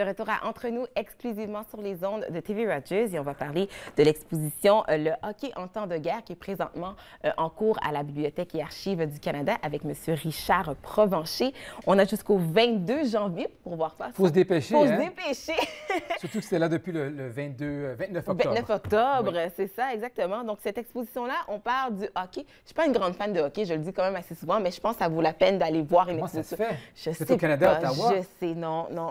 De retour à Entre nous, exclusivement sur les ondes de TV Rogers, et on va parler de l'exposition euh, Le hockey en temps de guerre qui est présentement euh, en cours à la Bibliothèque et Archives du Canada avec M. Richard Provencher. On a jusqu'au 22 janvier pour voir ça. Faut se dépêcher. Faut se hein? dépêcher. Surtout que c'est là depuis le, 22, 29 euh, octobre. 29 octobre, c'est ça, exactement. Donc, cette exposition-là, on parle du hockey. Je suis pas une grande fan de hockey, je le dis quand même assez souvent, mais je pense que ça vaut la peine d'aller voir une exposition. Ça Je au Canada, Ottawa. Je sais, non, non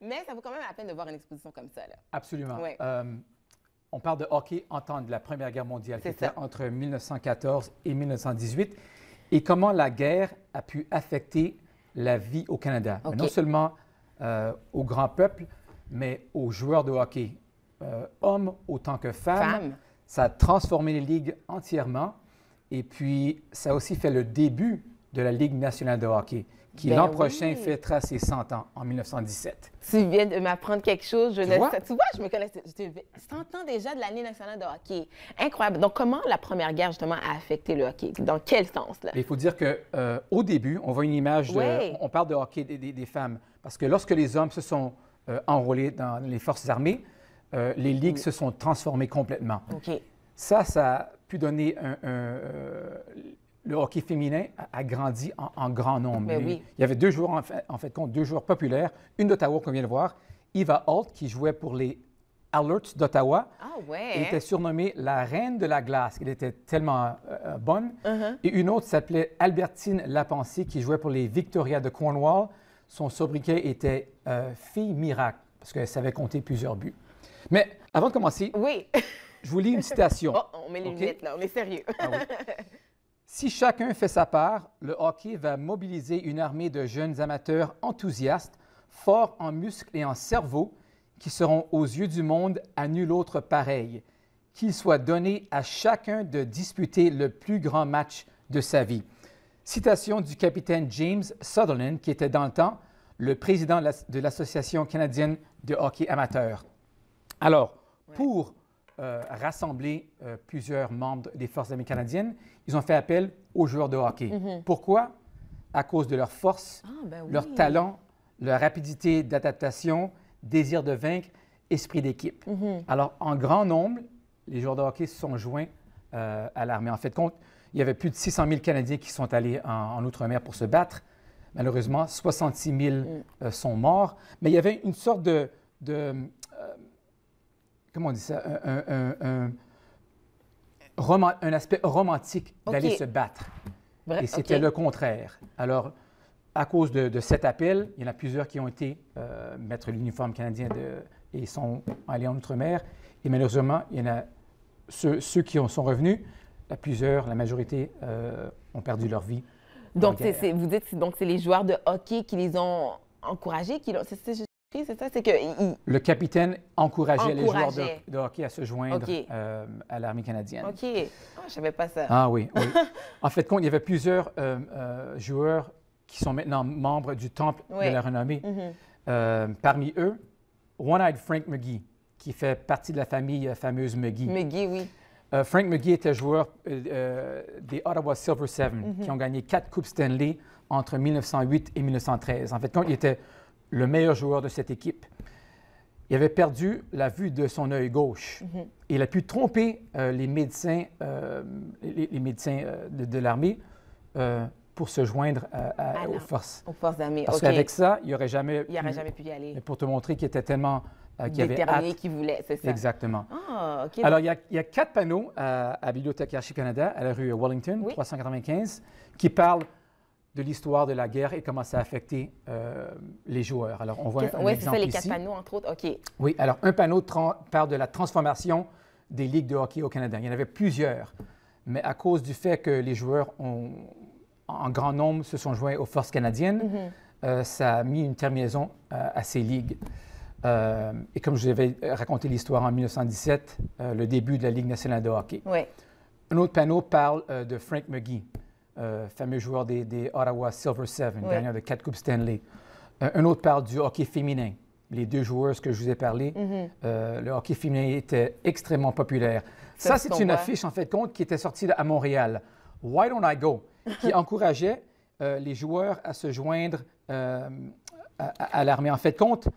mais ça vaut quand même la peine de voir une exposition comme ça. Absolument. Euh, on parle de hockey en temps de la Première Guerre mondiale, qui était entre 1914 et 1918, et comment la guerre a pu affecter la vie au Canada. Non seulement euh, au grand peuple, mais aux joueurs de hockey, euh, hommes autant que femmes. Ça a transformé les ligues entièrement. Et puis, ça a aussi fait le début de la Ligue nationale de hockey, qui ben l'an prochain fêtera ses 100 ans en 1917. Tu viens de m'apprendre quelque chose. Je tu, vois? tu vois, je me connais. 100 ans déjà de l'année nationale de hockey. Incroyable. Donc, comment la Première Guerre, justement, a affecté le hockey? Dans quel sens? Là? Il faut dire qu'au euh, au début, on voit une image de... On parle de hockey des, femmes. Parce que lorsque les hommes se sont euh, enrôlés dans les forces armées, euh, les ligues mm. se sont transformées complètement. OK. Ça, ça a pu donner un, le hockey féminin a, grandi en, grand nombre. Ben il y avait deux joueurs, fait, en fait deux joueurs populaires, une d'Ottawa qu'on vient de voir, Eva Holt, qui jouait pour les Alerts d'Ottawa. Ah ouais. Elle était surnommée la reine de la glace. Elle était tellement euh, euh, bonne. Uh-huh. Et une autre s'appelait Albertine Lapensy, qui jouait pour les Victoria de Cornwall. Son sobriquet était euh, Fille miracle, parce qu'elle savait compter plusieurs buts. Mais avant de commencer, oui. je vous lis une citation. Oh, on met les lunettes là, on est sérieux. Ah Si chacun fait sa part, le hockey va mobiliser une armée de jeunes amateurs enthousiastes, forts en muscles et en cerveau, qui seront aux yeux du monde à nul autre pareil. Qu'il soit donné à chacun de disputer le plus grand match de sa vie. Citation du capitaine James Sutherland, qui était dans le temps le président de l'Association canadienne de hockey amateur. Alors, pour euh, rassemblé euh, plusieurs membres des Forces armées canadiennes. Ils ont fait appel aux joueurs de hockey. Mm-hmm. Pourquoi? À cause de leur force, ah, ben leur talent, leur rapidité d'adaptation, désir de vaincre, esprit d'équipe. Mm-hmm. Alors, en grand nombre, les joueurs de hockey se sont joints euh, à l'armée. En fait, il y avait plus de 600 000 Canadiens qui sont allés en, Outre-mer pour se battre. Malheureusement, 66 000 mm. sont morts. Mais il y avait une sorte de comment on dit ça, un, un aspect romantique d'aller se battre. Et c'était le contraire. Alors, à cause de, cet appel, il y en a plusieurs qui ont été euh, mettre l'uniforme canadien de, et sont allés en Outre-mer. Et malheureusement, il y en a ceux, qui sont revenus, la plusieurs, la majorité, euh, ont perdu leur vie. Donc, c'est, vous dites donc c'est les joueurs de hockey qui les ont encouragés, qui le capitaine encourageait, les joueurs de, hockey à se joindre euh, à l'armée canadienne. OK. Ah, je pas ça. Ah oui, en fait, il y avait plusieurs euh, euh, joueurs qui sont maintenant membres du Temple de la renommée. Mhm. parmi eux, One-Eyed Frank McGee, qui fait partie de la famille fameuse McGee. McGee, oui. Frank McGee était joueur des Ottawa Silver Seven, mhm. qui ont gagné quatre Coupes Stanley entre 1908 et 1913. En fait, quand il était le meilleur joueur de cette équipe. Il avait perdu la vue de son œil gauche. Mhm. Il a pu tromper euh, les médecins, euh, les, médecins euh, de, l'armée pour se joindre ah aux forces. Aux armées. Parce qu'avec ça, il n'aurait jamais. jamais pu y aller. Pour te montrer qu'il était tellement. qu'il avait qu'il voulait, Exactement. Ah, Alors, il y, a, quatre panneaux à, Bibliothèque Archie Canada, à la rue Wellington, 395, qui parlent de l'histoire de la guerre et comment ça a affecté euh, les joueurs. Alors, on voit un, Oui, c'est les ici. quatre panneaux, entre autres. OK. Oui, alors un panneau parle de la transformation des ligues de hockey au Canada. Il y en avait plusieurs, mais à cause du fait que les joueurs, ont, en grand nombre, se sont joints aux forces canadiennes, mm-hmm. euh, ça a mis une terminaison euh, à ces ligues. et comme je vous avais raconté l'histoire en 1917, le début de la Ligue nationale de hockey. Oui. Un autre panneau parle de Frank McGee. Euh, fameux joueur des, Ottawa Silver Seven, gagnant de quatre Coupes Stanley. Euh, un autre parle du hockey féminin. Les deux joueuses que je vous ai parlé, mhm. euh, le hockey féminin était extrêmement populaire. Ça, c'est une affiche, en fait, compte, qui était sortie à Montréal. Why don't I go? qui encourageait les joueurs à se joindre à, l'armée. En fait, compte,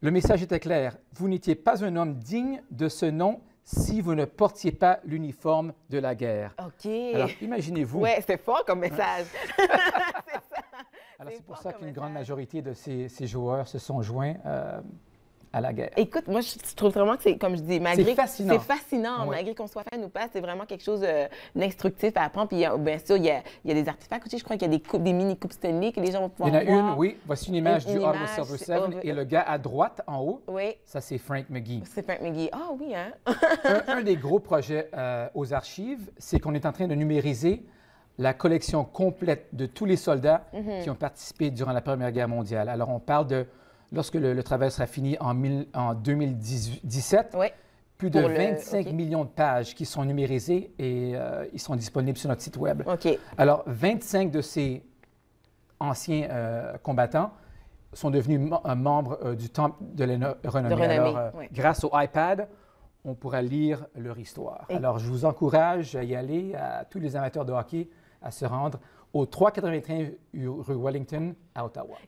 le message était clair. Vous n'étiez pas un homme digne de ce nom si vous ne portiez pas l'uniforme de la guerre. OK. Alors, imaginez-vous. Oui, c'est fort comme hein? message. c'est ça. Alors, c'est pour ça qu'une grande majorité de ces, ces, joueurs se sont joints euh, à la guerre. Écoute, moi, je trouve vraiment que c'est, comme je dis, malgré. C'est fascinant. malgré qu'on soit fan ou pas, c'est vraiment quelque chose euh, d'instructif à apprendre. Puis, oh, bien sûr, il y a, des artefacts aussi. Je crois qu'il y a des, des mini coupes Stanley que les gens vont pouvoir. Il y en a une, oui. Voici une image du Hall Silver Et le gars à droite, en haut, oui. ça, c'est Frank McGee. C'est Frank McGee. Ah oui, hein? un, des gros projets euh, aux archives, c'est qu'on est en train de numériser la collection complète de tous les soldats mm-hmm. qui ont participé durant la Première Guerre mondiale. Alors, on parle de lorsque le, travail sera fini en, 2017. Plus de 25 millions de pages qui sont numérisées et euh, ils sont disponibles sur notre site Web. Alors, 25 de ces anciens euh, combattants sont devenus euh, membres du Temple de la Renommée. Grâce au iPad, on pourra lire leur histoire. Alors, je vous encourage à y aller, à tous les amateurs de hockey, à se rendre au 381 rue Wellington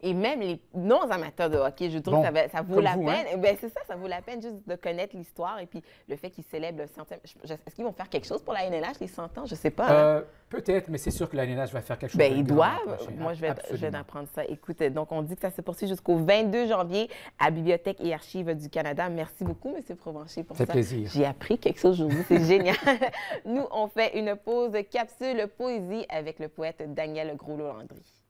et même les non-amateurs de hockey, je trouve que ça, vaut la hein. peine. Eh ben, c'est ça, ça vaut la peine juste de connaître l'histoire et puis le fait qu'ils célèbrent le centième. Est-ce qu'ils vont faire quelque chose pour la NLH, les 100 ans? Je ne sais pas. Hein. Euh, peut-être, mais c'est sûr que la NLH va faire quelque chose. Ben, ils doivent. Moi, je vais, d'apprendre je ça. Écoutez, donc on dit que ça se poursuit jusqu'au 22 janvier à Bibliothèque et Archives du Canada. Merci beaucoup, M. Provencher, pour ça. C'est plaisir. J'ai appris quelque chose aujourd'hui. C'est génial. Nous, on fait une pause capsule poésie avec le poète Daniel groulot landry